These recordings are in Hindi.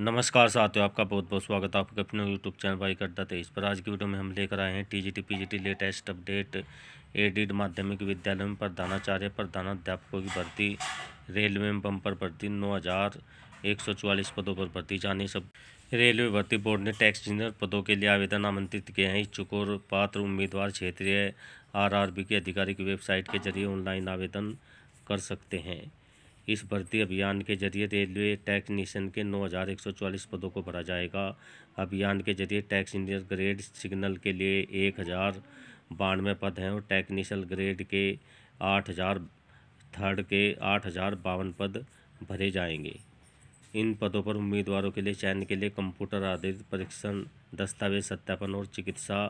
नमस्कार साथियों आपका बहुत बहुत स्वागत है आपके अपने यूट्यूब चैनल बाई करता इस पर आज की वीडियो में हम लेकर आए हैं TGT PGT latest update aided माध्यमिक विद्यालय में प्रधानाचार्य प्रधानाध्यापकों की भर्ती रेलवे में बम्पर भर्ती नौ हज़ार एक सौ चौवालीस पदों पर भर्ती जानी सब रेलवे भर्ती बोर्ड ने टैक्स इंजीनियर पदों के लिए आवेदन आमंत्रित किए हैं इच्छुक और पात्र उम्मीदवार क्षेत्रीय आर के अधिकारी की वेबसाइट के जरिए ऑनलाइन आवेदन कर सकते हैं इस भर्ती अभियान के जरिए रेलवे टेक्नीशियन के 9,144 पदों को भरा जाएगा अभियान के जरिए टैक्स इंजीनियर ग्रेड सिग्नल के लिए एक हज़ार बानवे पद हैं और टेक्नीशियन ग्रेड के आठ हज़ार थर्ड के आठ हज़ार बावन पद भरे जाएंगे इन पदों पर उम्मीदवारों के लिए चयन के लिए कंप्यूटर आधारित परीक्षण दस्तावेज सत्यापन और चिकित्सा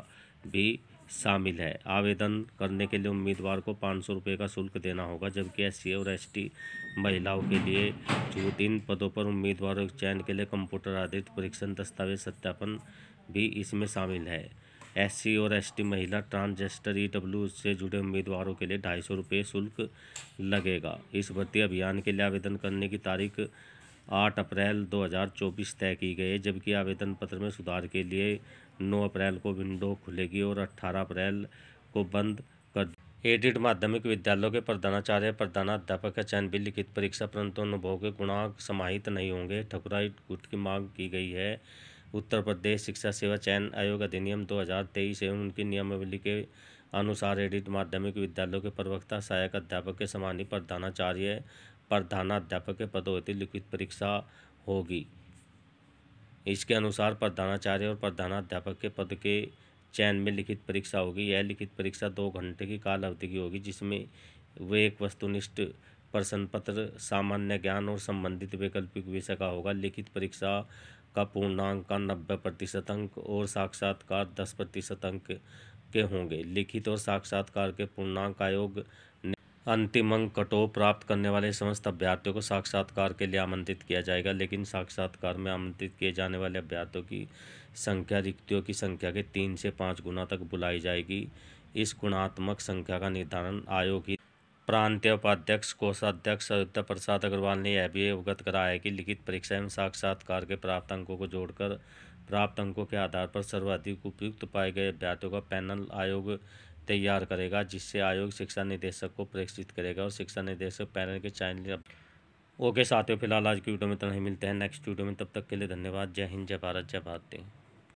भी शामिल है आवेदन करने के लिए उम्मीदवार को पाँच सौ रुपये का शुल्क देना होगा जबकि एस और एस महिलाओं के लिए छूट इन पदों पर उम्मीदवारों के चयन के लिए कंप्यूटर आधारित परीक्षण दस्तावेज सत्यापन भी इसमें शामिल है एस और एस महिला ट्रांसजेस्टर डब्ल्यू से जुड़े उम्मीदवारों के लिए ढाई सौ रुपये शुल्क लगेगा इस भर्ती अभियान के लिए आवेदन करने की तारीख आठ अप्रैल 2024 तय की गई है जबकि आवेदन पत्र में सुधार के लिए नौ अप्रैल को विंडो खुलेगी और अट्ठारह अप्रैल को बंद कर एडिड माध्यमिक विद्यालयों के प्रधानाचार्य प्रधानाध्यापक का चयन भी लिखित परीक्षा परंतु अनुभव के गुणाक समाहित नहीं होंगे ठकुराई गुट की मांग की गई है उत्तर प्रदेश शिक्षा सेवा चयन आयोग अधिनियम 2023 एवं उनकी नियमावली के अनुसार एडिट माध्यमिक विद्यालयों के प्रवक्ता सहायक अध्यापक के समानी प्रधानाचार्य प्रधानाध्यापक के पदों लिखित परीक्षा होगी इसके अनुसार प्रधानाचार्य और प्रधानाध्यापक के पद के चयन में लिखित परीक्षा होगी यह लिखित परीक्षा दो घंटे की काल अवधि की होगी जिसमें वे एक वस्तुनिष्ठ प्रश्न पत्र सामान्य ज्ञान और संबंधित वैकल्पिक विषय का होगा लिखित परीक्षा का पूर्णांक का नब्बे प्रतिशत अंक और साक्षात्कार दस प्रतिशत अंक के होंगे लिखित और साक्षात्कार के पूर्णांक आयोग अंतिम अंक कटो प्राप्त करने वाले समस्त अभ्यर्थियों को साक्षात्कार के लिए आमंत्रित किया जाएगा लेकिन साक्षात्कार में आमंत्रित किए जाने वाले अभ्यर्थियों की संख्या रिक्तियों की संख्या के तीन से पाँच गुना तक बुलाई जाएगी इस गुणात्मक संख्या का निर्धारण आयोग की प्रांतीय उपाध्यक्ष कोषाध्यक्ष अयोध्या प्रसाद अग्रवाल ने यह भी अवगत कराया है कि लिखित परीक्षा एवं साक्षात्कार के प्राप्त अंकों को जोड़कर प्राप्त अंकों के आधार पर सर्वाधिक उपयुक्त पाए गए अभ्यर्थियों का पैनल आयोग तैयार करेगा जिससे आयोग शिक्षा निदेशक को प्रेक्षित करेगा और शिक्षा निदेशक पैनल के चैनल ओके साथियों फिलहाल आज की वीडियो में तो नहीं मिलते हैं नेक्स्ट वीडियो में तब तक के लिए धन्यवाद जय हिंद जय भारत जय भारती